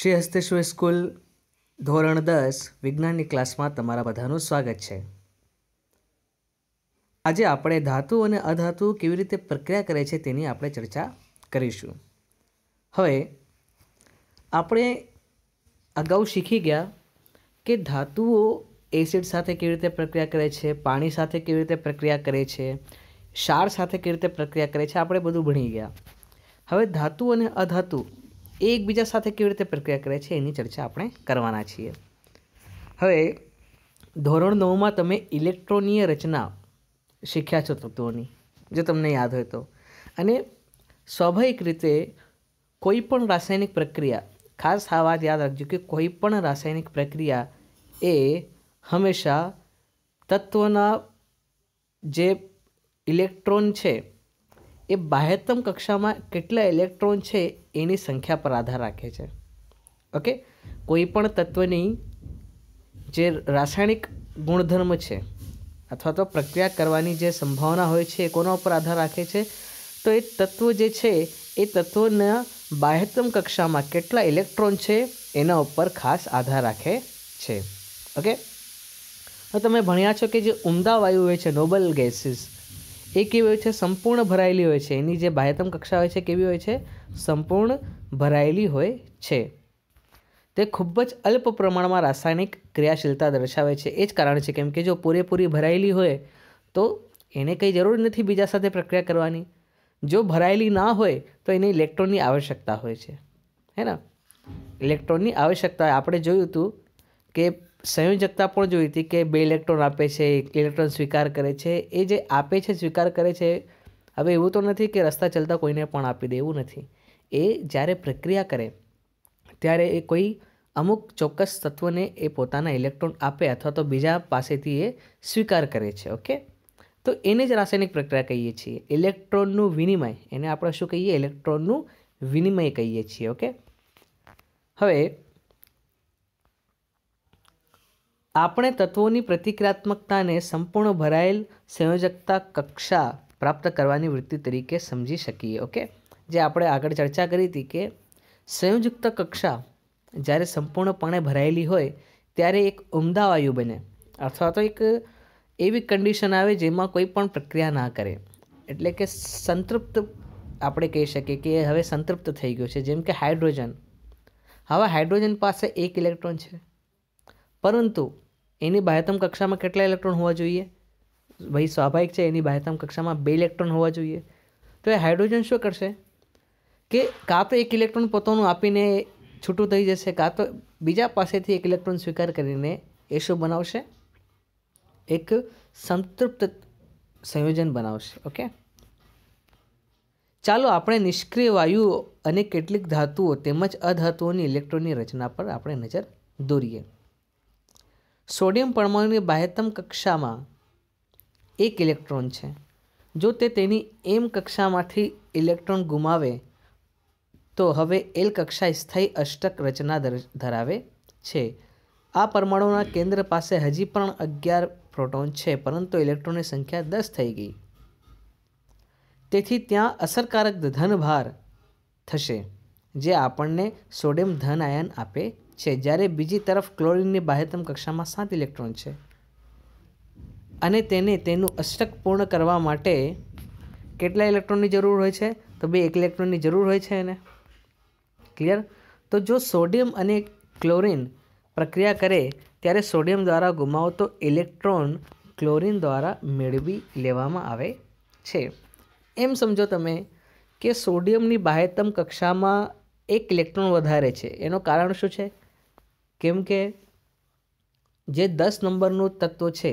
Shri હસ્તેશ્વર school ધોરણ દસ વિજ્ઞાનની ક્લાસમાં તમારા બધાનું સ્વાગત છે આજે આપણે ધાતુ અને અધાતુ કેવી રીતે પ્રક્રિયા કરે છે તેની આપણે ચર્ચા કરીશું હવે આપણે અગાઉ શીખી ગયા કે ધાતુઓ એસિડ સાથે કેવી રીતે પ્રક્રિયા કરે છે પાણી સાથે કેવી રીતે પ્રક્રિયા કરે છે ક્ષાર સાથે કેવી રીતે પ્રક્રિયા કરે છે આપણે બધું ભણી ગયા હવે ધાતુ અને અધાતુ એ એકબીજા સાથે કેવી રીતે પ્રક્રિયા કરે છે એની ચર્ચા આપણે કરવાના છીએ હવે ધોરણ નવમાં તમે ઇલેક્ટ્રોનીય રચના શીખ્યા છો તત્વોની જો તમને યાદ હોય તો અને સ્વાભાવિક રીતે કોઈ પણ રાસાયણિક પ્રક્રિયા ખાસ આ વાત યાદ રાખજો કે કોઈ પણ રાસાયણિક પ્રક્રિયા એ હંમેશા તત્વના જે ઇલેક્ટ્રોન છે એ બાહ્યતમ કક્ષામાં કેટલા ઇલેક્ટ્રોન છે એની સંખ્યા પર આધાર રાખે છે ઓકે કોઈપણ પણ તત્વની જે રાસાયણિક ગુણધર્મ છે અથવા તો પ્રક્રિયા કરવાની જે સંભાવના હોય છે એ કોના ઉપર આધાર રાખે છે તો એ તત્વ જે છે એ તત્વના બાહ્યતમ કક્ષામાં કેટલા ઇલેક્ટ્રોન છે એના ઉપર ખાસ આધાર રાખે છે ઓકે તમે ભણ્યા છો કે જે ઉમદા વાયુ હોય છે નોબલ ગેસીસ એ કેવી હોય છે સંપૂર્ણ ભરાયેલી હોય છે એની જે બાહ્યતમ કક્ષા હોય છે કેવી હોય છે સંપૂર્ણ ભરાયેલી હોય છે તે ખૂબ જ અલ્પ પ્રમાણમાં રાસાયણિક ક્રિયાશીલતા દર્શાવે છે એ જ કારણ છે કેમ કે જો પૂરેપૂરી ભરાયેલી હોય તો એને કંઈ જરૂર નથી બીજા સાથે પ્રક્રિયા કરવાની જો ભરાયેલી ના હોય તો એને ઇલેક્ટ્રોનની આવશ્યકતા હોય છે હે ને ઇલેક્ટ્રોનની આવશ્યકતા આપણે જોયું હતું કે સંયોજકતા પણ જોઈ હતી કે બે ઇલેક્ટ્રોન આપે છે એક ઇલેક્ટ્રોન સ્વીકાર કરે છે એ જે આપે છે સ્વીકાર કરે છે હવે એવું તો નથી કે રસ્તા ચાલતા કોઈને પણ આપી દે એવું નથી એ જ્યારે પ્રક્રિયા કરે ત્યારે એ કોઈ અમુક ચોક્કસ તત્વને એ પોતાના ઇલેક્ટ્રોન આપે અથવા તો બીજા પાસેથી એ સ્વીકાર કરે છે ઓકે તો એને જ રાસાયણિક પ્રક્રિયા કહીએ છીએ ઇલેક્ટ્રોનનું વિનિમય એને આપણે શું કહીએ ઇલેક્ટ્રોનનું વિનિમય કહીએ છીએ ઓકે હવે આપણે તત્વોની પ્રતિક્રિયાત્મકતાને સંપૂર્ણ ભરાયેલ સંયોજકતા કક્ષા પ્રાપ્ત કરવાની વૃત્તિ તરીકે સમજી શકીએ ઓકે જે આપણે આગળ ચર્ચા કરી હતી કે સંયોજકતા કક્ષા જ્યારે સંપૂર્ણપણે ભરાયેલી હોય ત્યારે એક ઉમદા વાયુ બને અથવા તો એક એવી કન્ડિશન આવે જેમાં કોઈ પણ પ્રક્રિયા ના કરે એટલે કે સંતૃપ્ત આપણે કહી શકીએ કે હવે સંતૃપ્ત થઈ ગયું છે જેમ કે હાઇડ્રોજન હવે હાઇડ્રોજન પાસે એક ઇલેક્ટ્રોન છે પરંતુ એની બાહ્યતમ કક્ષામાં કેટલા ઇલેક્ટ્રોન હોવા જોઈએ ભાઈ સ્વાભાવિક છે એની બાહ્યતમ કક્ષામાં બે ઇલેક્ટ્રોન હોવા જોઈએ તો એ હાઇડ્રોજન શું કરશે કે કાં તો એક ઇલેક્ટ્રોન પોતાનું આપીને છૂટું થઈ જશે કાં તો બીજા પાસેથી એક ઇલેક્ટ્રોન સ્વીકાર કરીને એ શું બનાવશે એક સંતૃપ્ત સંયોજન બનાવશે ઓકે ચાલો આપણે નિષ્ક્રિય વાયુઓ અને કેટલીક ધાતુઓ તેમજ અધાતુઓની ઇલેક્ટ્રોનની રચના પર આપણે નજર દોરીએ સોડિયમ પરમાણુની બાહ્યતમ કક્ષામાં એક ઇલેક્ટ્રોન છે જો તે તેની એમ કક્ષામાંથી ઇલેક્ટ્રોન ગુમાવે તો હવે એલ કક્ષા સ્થાયી અષ્ટક રચના ધરાવે છે આ પરમાણુના કેન્દ્ર પાસે હજી પણ અગિયાર પ્રોટોન છે પરંતુ ઇલેક્ટ્રોનની સંખ્યા દસ થઈ ગઈ તેથી ત્યાં અસરકારક ધનભાર થશે જે આપણને સોડિયમ ધન આયન આપે છે જ્યારે બીજી તરફ ક્લોરિનની બાહ્યતમ કક્ષામાં સાત ઇલેક્ટ્રોન છે અને તેને તેનું અષ્ટક પૂર્ણ કરવા માટે કેટલા ઇલેક્ટ્રોનની જરૂર હોય છે તો બે એક ઇલેક્ટ્રોનની જરૂર હોય છે એને ક્લિયર તો જો સોડિયમ અને ક્લોરિન પ્રક્રિયા કરે ત્યારે સોડિયમ દ્વારા ગુમાવતો ઇલેક્ટ્રોન ક્લોરિન દ્વારા મેળવી લેવામાં આવે છે એમ સમજો તમે કે સોડિયમની બાહ્યતમ કક્ષામાં એક ઇલેક્ટ્રોન વધારે છે એનું કારણ શું છે કેમ કે જે દસ નંબરનું તત્વ છે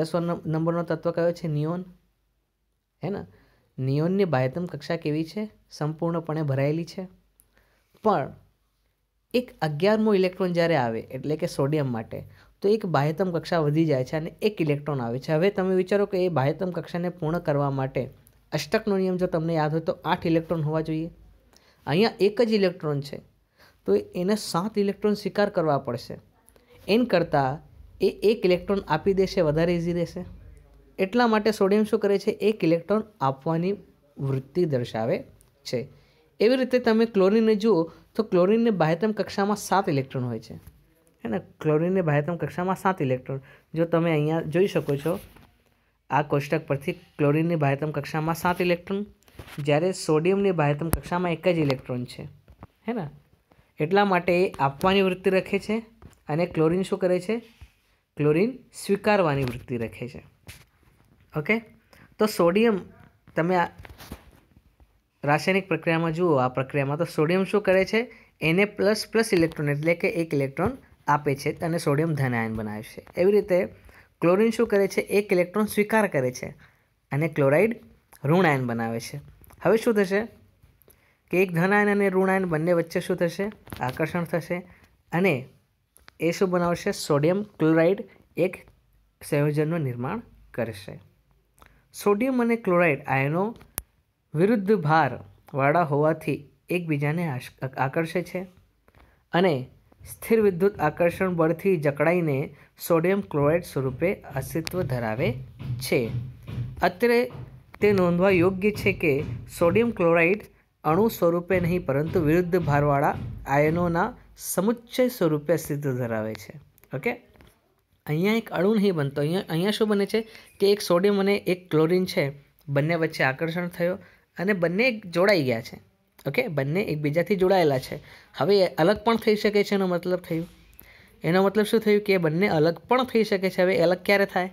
દસ નંબરનો તત્વ કયો છે નિયોન હે ને નિયોનની બાહ્યતમ કક્ષા કેવી છે સંપૂર્ણપણે ભરાયેલી છે પણ એક અગિયારમો ઇલેક્ટ્રોન જ્યારે આવે એટલે કે સોડિયમ માટે તો એક બાહ્યતમ કક્ષા વધી જાય છે અને એક ઇલેક્ટ્રોન આવે છે હવે તમે વિચારો કે એ બાહ્યતમ કક્ષાને પૂર્ણ કરવા માટે અષ્ટકનો નિયમ જો તમને યાદ હોય તો આઠ ઇલેક્ટ્રોન હોવા જોઈએ અહીંયા એક જ ઇલેક્ટ્રોન છે તો એને સાત ઇલેક્ટ્રોન સ્વીકાર કરવા પડશે એન કરતાં એ એક ઇલેક્ટ્રોન આપી દેશે વધારે ઇઝી રહેશે એટલા માટે સોડિયમ શું કરે છે એક ઇલેક્ટ્રોન આપવાની વૃત્તિ દર્શાવે છે એવી રીતે તમે ક્લોરિનને જુઓ તો ક્લોરિનની બાહ્યતમ કક્ષામાં સાત ઇલેક્ટ્રોન હોય છે હે ને ક્લોરિનની બાહ્યતમ કક્ષામાં સાત ઇલેક્ટ્રોન જો તમે અહીંયા જોઈ શકો છો આ કોષ્ટક પરથી ક્લોરિનની બાહ્યતમ કક્ષામાં સાત ઇલેક્ટ્રોન જ્યારે સોડિયમની બાહ્યતમ કક્ષામાં એક જ ઇલેક્ટ્રોન છે હે ને એટલા માટે એ આપવાની વૃત્તિ રખે છે અને ક્લોરિન શું કરે છે ક્લોરિન સ્વીકારવાની વૃત્તિ રખે છે ઓકે તો સોડિયમ તમે આ રાસાયણિક પ્રક્રિયામાં જુઓ આ પ્રક્રિયામાં તો સોડિયમ શું કરે છે એને પ્લસ પ્લસ ઇલેક્ટ્રોન એટલે કે એક ઇલેક્ટ્રોન આપે છે અને સોડિયમ ધન આયન બનાવે છે એવી રીતે ક્લોરિન શું કરે છે એક ઇલેક્ટ્રોન સ્વીકાર કરે છે અને ક્લોરાઇડ ઋણાયન બનાવે છે હવે શું થશે કે એક ધનાયન અને ઋણાયન બંને વચ્ચે શું થશે આકર્ષણ થશે અને એ શું બનાવશે સોડિયમ ક્લોરાઇડ એક સંયોજનનું નિર્માણ કરશે સોડિયમ અને ક્લોરાઇડ આયનો વિરુદ્ધ ભારવાળા હોવાથી એકબીજાને આકર્ષે છે અને સ્થિર વિદ્યુત આકર્ષણ બળથી જકડાઈને સોડિયમ ક્લોરાઇડ સ્વરૂપે અસ્તિત્વ ધરાવે છે અત્રે તે નોંધવા યોગ્ય છે કે સોડિયમ ક્લોરાઇડ અણુ સ્વરૂપે નહીં પરંતુ વિરુદ્ધ ભારવાળા આયનોના સમુચ્ચય સ્વરૂપે અસ્તિત્વ ધરાવે છે ઓકે અહીંયા એક અણુ નહીં બનતો અહીંયા અહીંયા શું બને છે કે એક સોડિયમ અને એક ક્લોરિન છે બંને વચ્ચે આકર્ષણ થયો અને બંને જોડાઈ ગયા છે ઓકે બંને એકબીજાથી જોડાયેલા છે હવે અલગ પણ થઈ શકે છે એનો મતલબ થયું એનો મતલબ શું થયું કે બંને અલગ પણ થઈ શકે છે હવે અલગ ક્યારે થાય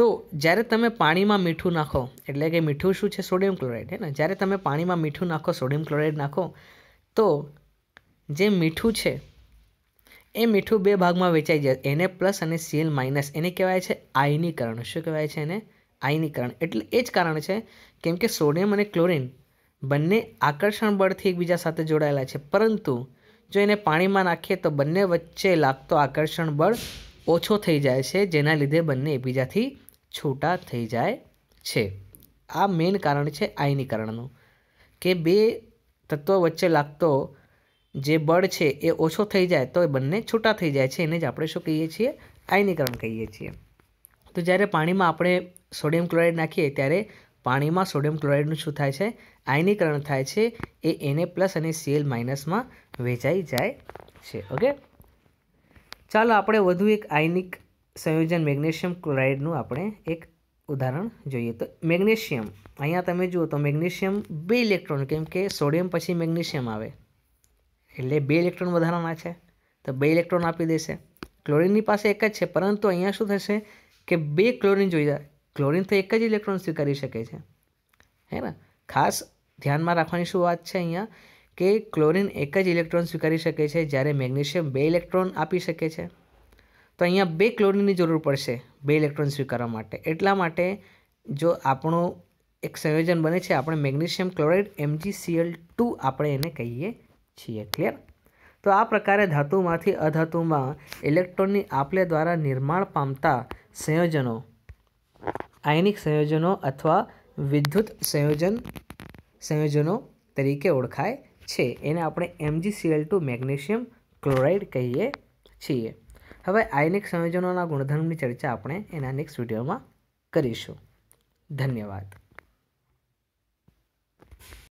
તો જ્યારે તમે પાણીમાં મીઠું નાખો એટલે કે મીઠું શું છે સોડિયમ ક્લોરાઇડ હે ને જ્યારે તમે પાણીમાં મીઠું નાખો સોડિયમ ક્લોરાઇડ નાખો તો જે મીઠું છે એ મીઠું બે ભાગમાં વેચાઈ જાય એને પ્લસ અને સીએલ માઇનસ એને કહેવાય છે આયનીકરણ શું કહેવાય છે એને આયનીકરણ એટલે એ જ કારણ છે કેમ કે સોડિયમ અને ક્લોરિન બંને આકર્ષણ બળથી એકબીજા સાથે જોડાયેલા છે પરંતુ જો એને પાણીમાં નાખીએ તો બંને વચ્ચે લાગતો આકર્ષણ બળ ઓછો થઈ જાય છે જેના લીધે બંને એકબીજાથી છૂટા થઈ જાય છે આ મેઇન કારણ છે આયનીકરણનું કે બે તત્વો વચ્ચે લાગતો જે બળ છે એ ઓછો થઈ જાય તો એ બંને છૂટા થઈ જાય છે એને જ આપણે શું કહીએ છીએ આયનીકરણ કહીએ છીએ તો જ્યારે પાણીમાં આપણે સોડિયમ ક્લોરાઇડ નાખીએ ત્યારે પાણીમાં સોડિયમ ક્લોરાઇડનું શું થાય છે આયનીકરણ થાય છે એ એને પ્લસ અને સીએલ માઇનસમાં વેચાઈ જાય છે ઓકે ચાલો આપણે વધુ એક આયનિક સંયોજન મેગ્નેશિયમ ક્લોરાઇડનું આપણે એક ઉદાહરણ જોઈએ તો મેગ્નેશિયમ અહીંયા તમે જુઓ તો મેગ્નેશિયમ બે ઇલેક્ટ્રોન કેમ કે સોડિયમ પછી મેગ્નેશિયમ આવે એટલે બે ઇલેક્ટ્રોન વધારાના છે તો બે ઇલેક્ટ્રોન આપી દેશે ક્લોરિનની પાસે એક જ છે પરંતુ અહીંયા શું થશે કે બે ક્લોરિન જોઈએ ક્લોરિન તો એક જ ઇલેક્ટ્રોન સ્વીકારી શકે છે હે ને ખાસ ધ્યાનમાં રાખવાની શું વાત છે અહીંયા કે ક્લોરિન એક જ ઇલેક્ટ્રોન સ્વીકારી શકે છે જ્યારે મેગ્નેશિયમ બે ઇલેક્ટ્રોન આપી શકે છે તો અહીંયા બે ક્લોરીનની જરૂર પડશે બે ઇલેક્ટ્રોન સ્વીકારવા માટે એટલા માટે જો આપણું એક સંયોજન બને છે આપણે મેગ્નેશિયમ ક્લોરાઇડ એમજીસીએલ ટુ આપણે એને કહીએ છીએ ક્લિયર તો આ પ્રકારે ધાતુમાંથી અધાતુમાં ઇલેક્ટ્રોનની આપલે દ્વારા નિર્માણ પામતા સંયોજનો આયનિક સંયોજનો અથવા વિદ્યુત સંયોજન સંયોજનો તરીકે ઓળખાય છે એને આપણે એમજીસીએલ ટુ મેગ્નેશિયમ ક્લોરાઇડ કહીએ છીએ હવે આયનિક સંયોજનોના ગુણધર્મની ચર્ચા આપણે એના નેક્સ્ટ વિડીયોમાં કરીશું ધન્યવાદ